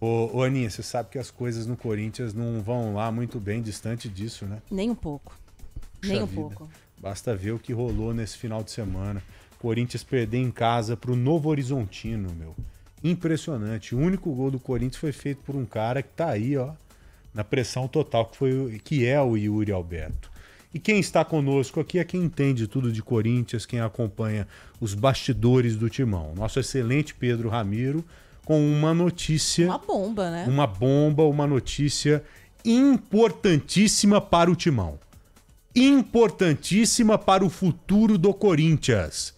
Ô, ô Aninha, você sabe que as coisas no Corinthians não vão lá muito bem, distante disso, né? Nem um pouco. Puxa Nem um vida. pouco. Basta ver o que rolou nesse final de semana. Corinthians perder em casa pro Novo Horizontino, meu. Impressionante. O único gol do Corinthians foi feito por um cara que tá aí, ó, na pressão total, que, foi, que é o Yuri Alberto. E quem está conosco aqui é quem entende tudo de Corinthians, quem acompanha os bastidores do timão. Nosso excelente Pedro Ramiro com uma notícia. Uma bomba, né? Uma bomba, uma notícia importantíssima para o Timão. Importantíssima para o futuro do Corinthians.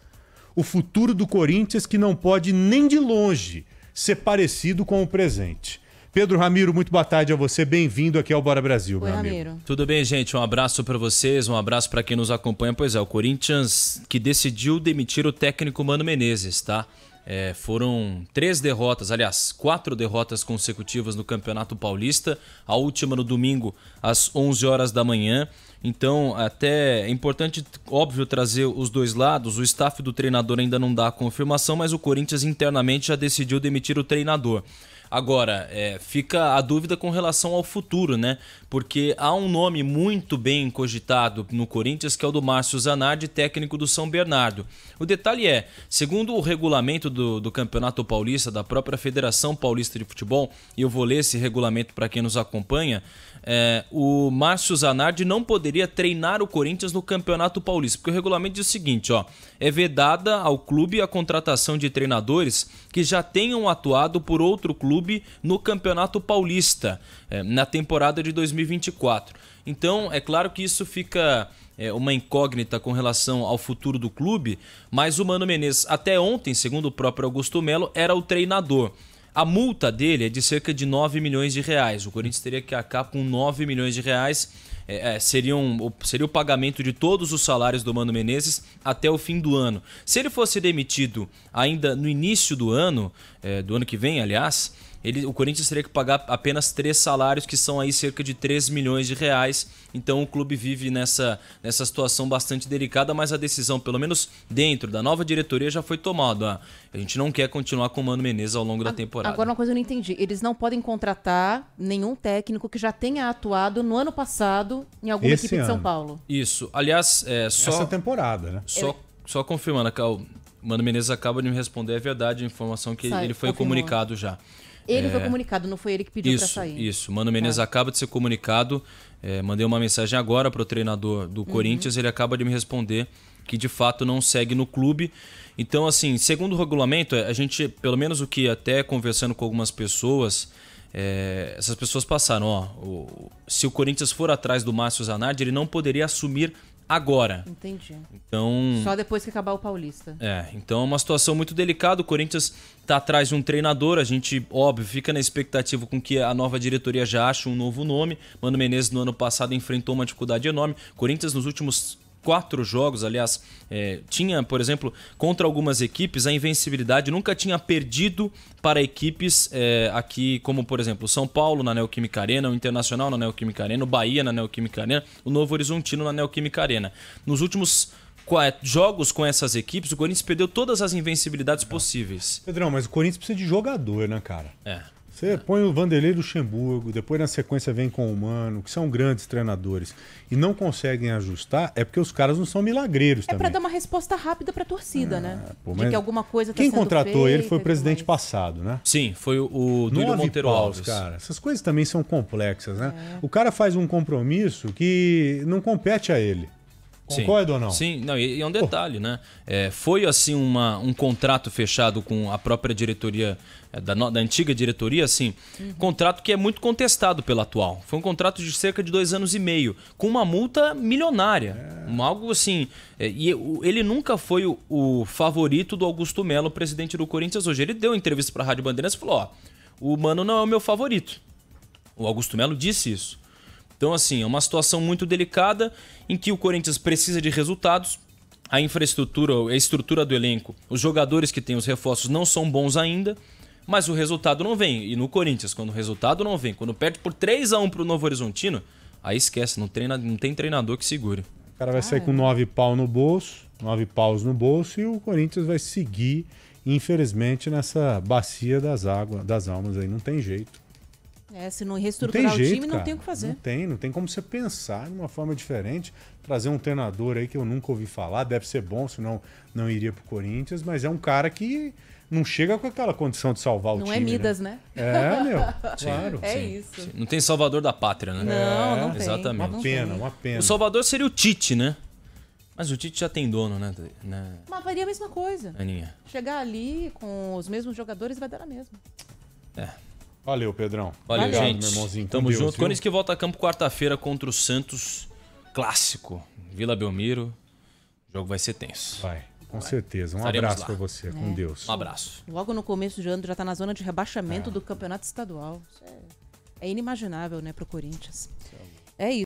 O futuro do Corinthians que não pode nem de longe ser parecido com o presente. Pedro Ramiro, muito boa tarde a você. Bem-vindo aqui ao Bora Brasil, Oi, meu Ramiro. Amigo. Tudo bem, gente? Um abraço para vocês, um abraço para quem nos acompanha. Pois é, o Corinthians que decidiu demitir o técnico Mano Menezes, tá? É, foram três derrotas, aliás, quatro derrotas consecutivas no Campeonato Paulista, a última no domingo às 11 horas da manhã. Então, até é importante, óbvio, trazer os dois lados. O staff do treinador ainda não dá a confirmação, mas o Corinthians internamente já decidiu demitir o treinador. Agora, é, fica a dúvida com relação ao futuro, né? Porque há um nome muito bem cogitado no Corinthians, que é o do Márcio Zanardi, técnico do São Bernardo. O detalhe é, segundo o regulamento do, do Campeonato Paulista, da própria Federação Paulista de Futebol, e eu vou ler esse regulamento para quem nos acompanha, é, o Márcio Zanardi não poderia treinar o Corinthians no Campeonato Paulista, porque o regulamento diz o seguinte, ó, é vedada ao clube a contratação de treinadores que já tenham atuado por outro clube clube no Campeonato Paulista é, na temporada de 2024. Então, é claro que isso fica é, uma incógnita com relação ao futuro do clube, mas o Mano Menezes, até ontem, segundo o próprio Augusto Melo, era o treinador. A multa dele é de cerca de 9 milhões de reais. O Corinthians teria que acabar com 9 milhões de reais é, é, seriam, seria o pagamento de todos os salários do Mano Menezes até o fim do ano. Se ele fosse demitido ainda no início do ano, é, do ano que vem, aliás, ele, o Corinthians teria que pagar apenas três salários, que são aí cerca de 3 milhões de reais. Então o clube vive nessa, nessa situação bastante delicada, mas a decisão, pelo menos dentro da nova diretoria, já foi tomada. Ah, a gente não quer continuar com o Mano Menezes ao longo da temporada. Agora, uma coisa eu não entendi: eles não podem contratar nenhum técnico que já tenha atuado no ano passado em alguma Esse equipe ano. de São Paulo. Isso. Aliás, é, só. Essa temporada, né? Só, só confirmando, o Mano Menezes acaba de me responder, é verdade a informação que Sai, ele foi confirmou. comunicado já. Ele é... foi comunicado, não foi ele que pediu para sair. Isso, Mano Menezes tá. acaba de ser comunicado. É, mandei uma mensagem agora para o treinador do uhum. Corinthians, ele acaba de me responder que de fato não segue no clube. Então, assim, segundo o regulamento, a gente, pelo menos o que até conversando com algumas pessoas, é, essas pessoas passaram, ó, o, se o Corinthians for atrás do Márcio Zanardi, ele não poderia assumir agora. Entendi. Então. Só depois que acabar o Paulista. É, então é uma situação muito delicada. O Corinthians está atrás de um treinador. A gente, óbvio, fica na expectativa com que a nova diretoria já ache um novo nome. Mano Menezes no ano passado enfrentou uma dificuldade enorme. Corinthians nos últimos quatro jogos, aliás, é, tinha, por exemplo, contra algumas equipes, a invencibilidade nunca tinha perdido para equipes é, aqui, como por exemplo São Paulo na Neoquímica Arena, o Internacional na Neoquímica Arena, o Bahia na Neoquímica Arena, o Novo Horizontino na Neoquímica Arena. Nos últimos jogos com essas equipes, o Corinthians perdeu todas as invencibilidades Não. possíveis. Pedrão, mas o Corinthians precisa de jogador, né, cara? É. Você põe o Vanderlei Luxemburgo, depois na sequência vem com o Mano, que são grandes treinadores, e não conseguem ajustar, é porque os caras não são milagreiros é também. É para dar uma resposta rápida para a torcida, ah, né? Pô, De que alguma coisa tá Quem contratou feita, ele foi o presidente passado, né? Sim, foi o Duílio Monteiro paus, Alves. cara. Essas coisas também são complexas, né? É. O cara faz um compromisso que não compete a ele. Concorda Sim. ou não? Sim, não, e, e é um detalhe, oh. né? É, foi assim uma, um contrato fechado com a própria diretoria, é, da, da antiga diretoria, assim, uhum. contrato que é muito contestado pela atual. Foi um contrato de cerca de dois anos e meio, com uma multa milionária. É. Algo assim. É, e ele nunca foi o, o favorito do Augusto Melo, presidente do Corinthians hoje. Ele deu entrevista para a Rádio Bandeirantes e falou: ó, o Mano não é o meu favorito. O Augusto Melo disse isso. Então, assim, é uma situação muito delicada em que o Corinthians precisa de resultados, a infraestrutura, a estrutura do elenco, os jogadores que têm os reforços não são bons ainda, mas o resultado não vem. E no Corinthians, quando o resultado não vem, quando perde por 3 a 1 pro Novo Horizontino, aí esquece, não, treina, não tem treinador que segure. O cara vai sair é. com nove pau no bolso, nove paus no bolso, e o Corinthians vai seguir, infelizmente, nessa bacia das águas, das almas aí. Não tem jeito. É, se não reestruturar não o time, cara. não tem o que fazer. Não tem, não tem como você pensar de uma forma diferente. Trazer um treinador aí que eu nunca ouvi falar, deve ser bom, senão não iria pro Corinthians, mas é um cara que não chega com aquela condição de salvar não o time. Não é né? Midas, né? né? É, meu. claro. É sim, isso. Sim. Não tem salvador da pátria, né? Não, é, não tem. Exatamente. Uma pena, uma pena. O salvador seria o Tite, né? Mas o Tite já tem dono, né? né? Mas faria a mesma coisa. Aninha. Chegar ali com os mesmos jogadores vai dar a mesma. É. Valeu, Pedrão. Valeu, Obrigado, gente. Meu irmãozinho. Tamo Deus, junto. Viu? Corinthians que volta a campo quarta-feira contra o Santos. Clássico. Vila Belmiro. O jogo vai ser tenso. Vai. Com vai. certeza. Um Estaremos abraço para você. É. Com Deus. Um abraço. Logo no começo de ano já tá na zona de rebaixamento é. do Campeonato Estadual. É, é inimaginável, né, pro Corinthians. É, é isso.